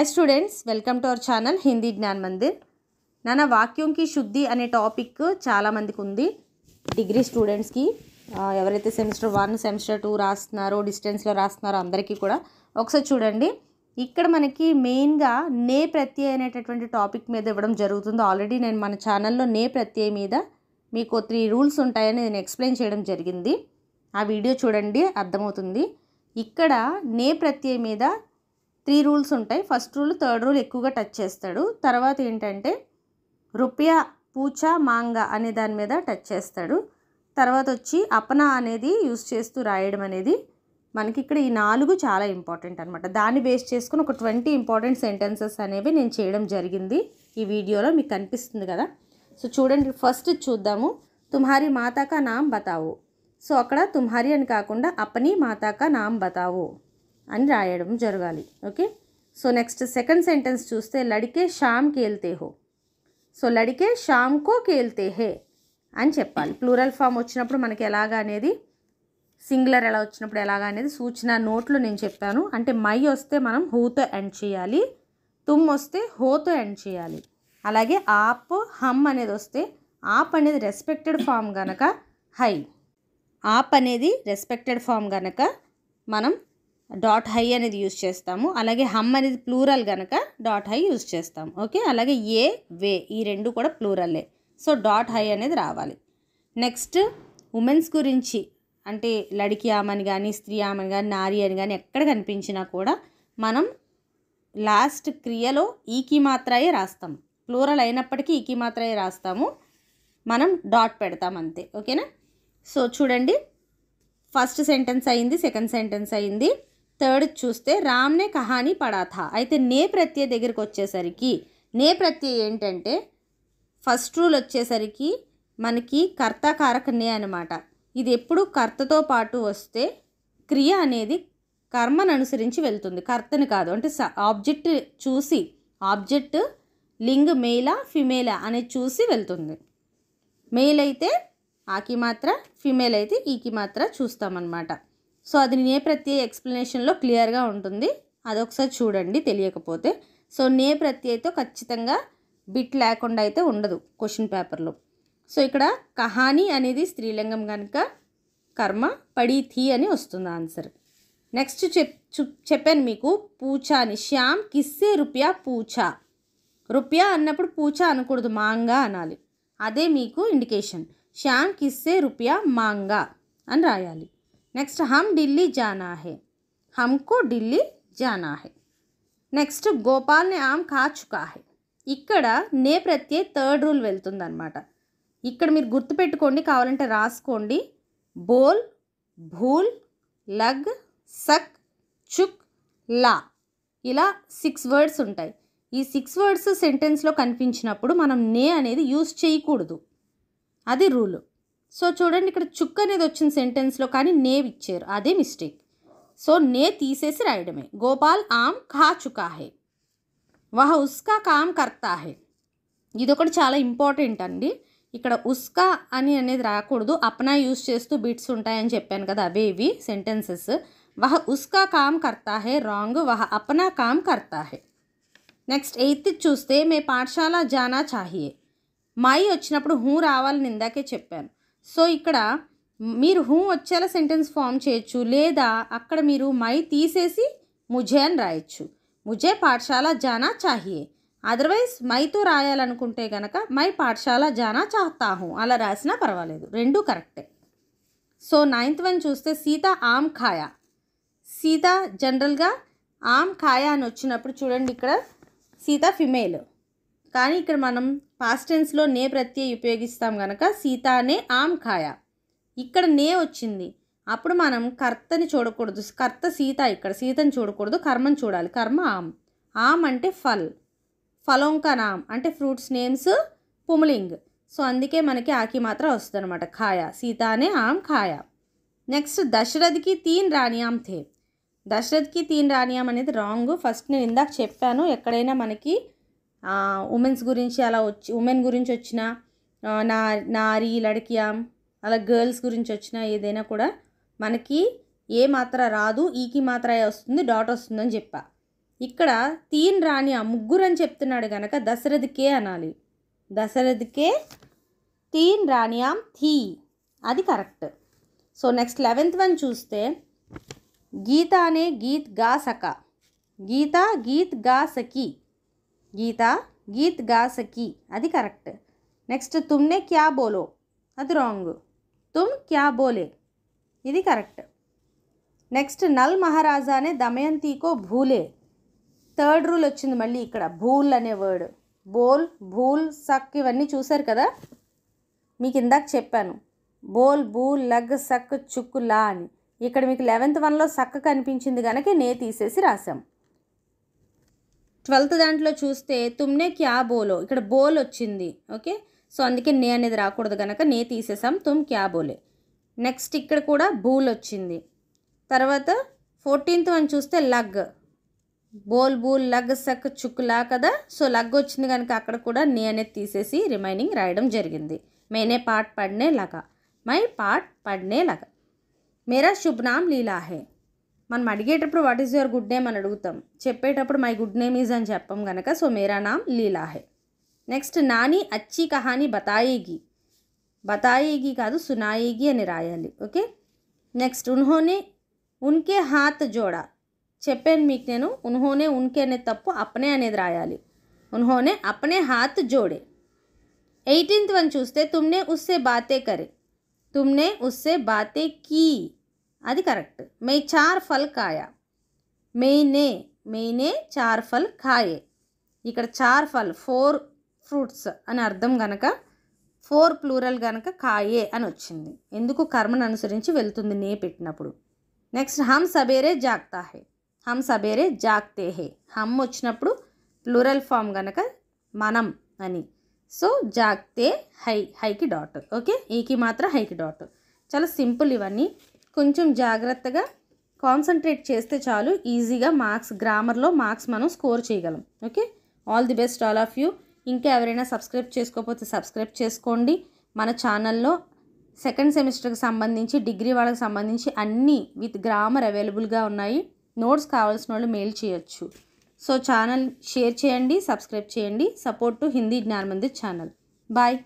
hi students welcome to our channel Hindi Gyan Mandir నాన్న వాక్యంకి శుద్ధి అనే టాపిక్ చాలామందికి ఉంది డిగ్రీ స్టూడెంట్స్కి ఎవరైతే సెమిస్టర్ వన్ సెమిస్టర్ టూ రాస్తున్నారో డిస్టెన్స్లో రాస్తున్నారో అందరికీ కూడా ఒకసారి చూడండి ఇక్కడ మనకి మెయిన్గా నే ప్రత్యయ అనేటటువంటి టాపిక్ మీద ఇవ్వడం జరుగుతుంది ఆల్రెడీ నేను మన ఛానల్లో నే ప్రత్యయ మీద మీకు త్రీ రూల్స్ ఉంటాయని నేను ఎక్స్ప్లెయిన్ చేయడం జరిగింది ఆ వీడియో చూడండి అర్థమవుతుంది ఇక్కడ నే ప్రత్యయ మీద త్రీ రూల్స్ ఉంటాయి ఫస్ట్ రూల్ థర్డ్ రూల్ ఎక్కువగా టచ్ చేస్తాడు తర్వాత ఏంటంటే రుపియా పూచ మాంగ అనే దాని మీద టచ్ చేస్తాడు తర్వాత వచ్చి అపన అనేది యూస్ చేస్తూ రాయడం అనేది మనకి ఇక్కడ ఈ నాలుగు చాలా ఇంపార్టెంట్ అనమాట దాన్ని బేస్ చేసుకుని ఒక ట్వంటీ ఇంపార్టెంట్ సెంటెన్సెస్ అనేవి నేను చేయడం జరిగింది ఈ వీడియోలో మీకు కనిపిస్తుంది కదా సో చూడండి ఫస్ట్ చూద్దాము తుమ్హారి మాతాకా నామ్ బతావు సో అక్కడ తుమ్హారి అని కాకుండా అపని మాతాకా నామ్ బతావు అని రాయడం జరగాలి okay so next second sentence చూస్తే లడికే షామ్ కేల్తే హో సో లడికే షామ్కో కేల్తే హే అని చెప్పాలి ప్లూరల్ ఫామ్ వచ్చినప్పుడు మనకి ఎలాగా అనేది సింగులర్ ఎలా వచ్చినప్పుడు ఎలాగా అనేది సూచన నోట్లో నేను చెప్పాను అంటే మై వస్తే మనం హూతో ఎండ్ చేయాలి తుమ్ వస్తే హోతో ఎండ్ చేయాలి అలాగే ఆప్ హమ్ అనేది వస్తే ఆప్ అనేది రెస్పెక్టెడ్ ఫామ్ గనక హై ఆప్ అనేది రెస్పెక్టెడ్ ఫామ్ గనక మనం డాట్ హై అనేది యూజ్ చేస్తాము అలాగే హమ్ అనేది ప్లూరల్ కనుక డాట్ హై యూజ్ చేస్తాం ఓకే అలాగే ఏ వే ఈ రెండు కూడా ప్లూరలే సో డాట్ హై అనేది రావాలి నెక్స్ట్ ఉమెన్స్ గురించి అంటే లడికి ఆమని కానీ స్త్రీ ఆమని కానీ నారి అని కానీ ఎక్కడ కనిపించినా కూడా మనం లాస్ట్ క్రియలో ఈకి మాత్రయే రాస్తాం ప్లూరల్ అయినప్పటికీ ఈకి మాత్రమే రాస్తాము మనం డాట్ పెడతాం అంతే ఓకేనా సో చూడండి ఫస్ట్ సెంటెన్స్ అయింది సెకండ్ సెంటెన్స్ అయింది థర్డ్ చూస్తే రామ్నే కహాని పడాథా అయితే నే ప్రత్యయ దగ్గరికి వచ్చేసరికి నే ప్రత్యయ ఏంటంటే ఫస్ట్ రూల్ వచ్చేసరికి మనకి కర్తకారక నే అనమాట ఇది ఎప్పుడు కర్తతో పాటు వస్తే క్రియ అనేది కర్మను అనుసరించి వెళ్తుంది కర్తని కాదు అంటే ఆబ్జెక్ట్ చూసి ఆబ్జెక్ట్ లింగ్ మేలా ఫిమేలా అనేది చూసి వెళ్తుంది మేల్ అయితే ఆకి మాత్ర ఫిమేల్ అయితే ఈకి మాత్ర చూస్తామన్నమాట సో అది నే ప్రత్యయ ఎక్స్ప్లెనేషన్లో క్లియర్గా ఉంటుంది అదొకసారి చూడండి తెలియకపోతే సో నే ప్రత్యయతో ఖచ్చితంగా బిట్ లేకుండా అయితే ఉండదు క్వశ్చన్ పేపర్లో సో ఇక్కడ కహాని అనేది స్త్రీలింగం కనుక కర్మ పడి థీ అని వస్తుంది ఆన్సర్ నెక్స్ట్ చెప్ చెప్పాను మీకు పూచా అని శ్యామ్ కిస్సే రుపియా పూచా రుపియా అన్నప్పుడు పూచా అనకూడదు మాంగా అనాలి అదే మీకు ఇండికేషన్ శ్యామ్ కిస్సే రుపియా మాంగా అని రాయాలి నెక్స్ట్ హమ్ ఢిల్లీ జానా హే హమ్కు ఢిల్లీ జానా హే నెక్స్ట్ గోపాల్ని ఆమ్ కాచుకా హే ఇక్కడ నే ప్రత్యే థర్డ్ రూల్ వెళ్తుందనమాట ఇక్కడ మీరు గుర్తుపెట్టుకోండి కావాలంటే రాసుకోండి బోల్ భూల్ లగ్ సక్ చుక్ లా ఇలా సిక్స్ వర్డ్స్ ఉంటాయి ఈ సిక్స్ వర్డ్స్ సెంటెన్స్లో కనిపించినప్పుడు మనం నే అనేది యూస్ చేయకూడదు అది రూలు సో చూడండి ఇక్కడ చుక్ అనేది వచ్చిన సెంటెన్స్లో కానీ నేవ్ ఇచ్చారు అదే మిస్టేక్ సో నే తీసేసి రాయడమే గోపాల్ ఆమ్ ఖా చుకా హే వహ ఉస్కా కామ్ కర్తా హే ఇది ఒకటి చాలా ఇంపార్టెంట్ అండి ఇక్కడ ఉస్కా అని అనేది రాకూడదు అప్నా యూస్ చేస్తూ బిట్స్ ఉంటాయని చెప్పాను కదా అవేవి సెంటెన్సెస్ వహ ఉస్కా కామ్ కర్తా హే రాంగ్ వహ అప్నా కామ్ కర్తా హే నెక్స్ట్ ఎయిత్ చూస్తే మే పాఠశాల జానా చాహియే మై వచ్చినప్పుడు హూ రావాలని ఇందాకే చెప్పాను సో ఇక్కడ మీరు హూ వచ్చేలా సెంటెన్స్ ఫామ్ చేయొచ్చు లేదా అక్కడ మీరు మై తీసేసి ముజే అని రాయొచ్చు ముజే పాఠశాల జానా చాహియే అదర్వైజ్ మైతో రాయాలనుకుంటే గనక మై పాఠశాల జానా చాహతాహు అలా రాసినా పర్వాలేదు రెండూ కరెక్టే సో నైన్త్ వన్ చూస్తే సీత ఆమ్ ఖాయా సీత జనరల్గా ఆమ్ ఖాయా అని వచ్చినప్పుడు చూడండి ఇక్కడ సీత ఫిమేల్ కానీ ఇక్కడ మనం పాస్టెన్స్లో నే ప్రత్యయ ఉపయోగిస్తాం కనుక సీతానే ఆమ్ ఖాయ ఇక్కడ నే వచ్చింది అప్పుడు మనం కర్తని చూడకూడదు కర్త సీత ఇక్కడ సీతని చూడకూడదు కర్మని చూడాలి కర్మ ఆమ్ ఆమ్ అంటే ఫల్ ఫలోంకా నామ్ అంటే ఫ్రూట్స్ నేమ్స్ పుమలింగ్ సో అందుకే మనకి ఆకి మాత్రం వస్తుంది అనమాట ఖాయా సీతానే ఆమ్ ఖాయ నెక్స్ట్ దశరథ్కి తీన్ రాణియాం థే దశరథ్కి తీన్ రాణియాం అనేది రాంగ్ ఫస్ట్ నేను ఇందాక చెప్పాను ఎక్కడైనా మనకి ఉమెన్స్ గురించి అలా వచ్చి ఉమెన్ గురించి వచ్చిన నా నారీ లడకియాం అలా గర్ల్స్ గురించి వచ్చిన ఏదైనా కూడా మనకి ఏ మాత్ర రాదు ఈకి మాత్ర వస్తుంది డాట్ వస్తుందని చెప్పా ఇక్కడ తీన్ రాణి ఆ ముగ్గురు అని చెప్తున్నాడు కనుక దశరథకే అనాలి దశరథకే తీన్ రాణియాం థీ అది correct so next eleventh one చూస్తే గీత అనే గీత్ గా సఖ గీత గీత్ గా సఖీ గీత గీత్ గా సకి అది కరెక్ట్ నెక్స్ట్ తుమ్నే క్యా బోలో అది రాంగ్ తుమ్ క్యా బోలే ఇది కరెక్ట్ నెక్స్ట్ నల్ మహారాజానే దమయంతికో భూలే థర్డ్ రూల్ వచ్చింది మళ్ళీ ఇక్కడ భూల్ అనే వర్డ్ బోల్ భూల్ సక్ ఇవన్నీ చూశారు కదా మీకు ఇందాక చెప్పాను బోల్ బూల్ లగ్ సక్ చుక్కు లా అని ఇక్కడ మీకు లెవెంత్ వన్లో సక్క కనిపించింది కనుక నే తీసేసి రాశాం ట్వెల్త్ దాంట్లో చూస్తే తుమ్నే క్యా బోలో ఇక్కడ బోల్ వచ్చింది ఓకే సో అందుకే నే అనేది రాకూడదు కనుక నే తీసేసాం తుమ్ క్యా బోలే నెక్స్ట్ ఇక్కడ కూడా బూల్ వచ్చింది తర్వాత ఫోర్టీన్త్ అని చూస్తే లగ్ బోల్ బూల్ లగ్ సక్ చుక్లా కదా సో లగ్ వచ్చింది కనుక అక్కడ కూడా నే అనేది తీసేసి రిమైనింగ్ రాయడం జరిగింది మేనే పాట్ పడనే లగా మై పాట్ పడనే లగా మేరా శుభ్నాం లీలా హే मन अड़गेट what is your good name अड़ता चपेट मई गुड नेम इज़न चपम सो मेरा नाम लीला है नैक्स्ट ना अच्छी कहानी बताएगी बताएगी का सुनाएगी अने वाली ओके नैक्स्ट उन्होंने उनके हाथ जोड़ा चपाने उन्होंने उनके अने तब अपने अने वाली उन्होंने अपने हाथ जोड़े एटींत वन चूस्ते तुमने उससे बातें करे तुमने उससे बातें की అది కరెక్ట్ మే చార్ ఫల్ కాయ మెయినే మెయినే చార్ ఫల్ కాయే ఇక్కడ చార్ ఫల్ ఫోర్ ఫ్రూట్స్ అని అర్థం గనక ఫోర్ ప్లూరల్ గనక కాయే అని వచ్చింది ఎందుకు కర్మను అనుసరించి వెళ్తుంది నే పెట్టినప్పుడు నెక్స్ట్ హమ్ సబేరే జాగ్తా హమ్ సబేరే జాగ్తే హే హమ్ వచ్చినప్పుడు ప్లూరల్ ఫామ్ గనక మనం అని సో జాగ్తే హై హైకి డాట్ ఓకే ఈకి మాత్రం హైకి డాట్ చాలా సింపుల్ ఇవన్నీ కొంచెం జాగ్రత్తగా కాన్సన్ట్రేట్ చేస్తే చాలు ఈజీగా మార్క్స్ గ్రామర్లో మార్క్స్ మనం స్కోర్ చేయగలం okay all the best all of you ఇంకా ఎవరైనా సబ్స్క్రైబ్ చేసుకోకపోతే సబ్స్క్రైబ్ చేసుకోండి మన ఛానల్లో సెకండ్ సెమిస్టర్కి సంబంధించి డిగ్రీ వాళ్ళకి సంబంధించి అన్నీ విత్ గ్రామర్ అవైలబుల్గా ఉన్నాయి నోట్స్ కావాల్సిన వాళ్ళు మెయిల్ చేయొచ్చు సో ఛానల్ షేర్ చేయండి సబ్స్క్రైబ్ చేయండి support to Hindi Gyanmandir channel bye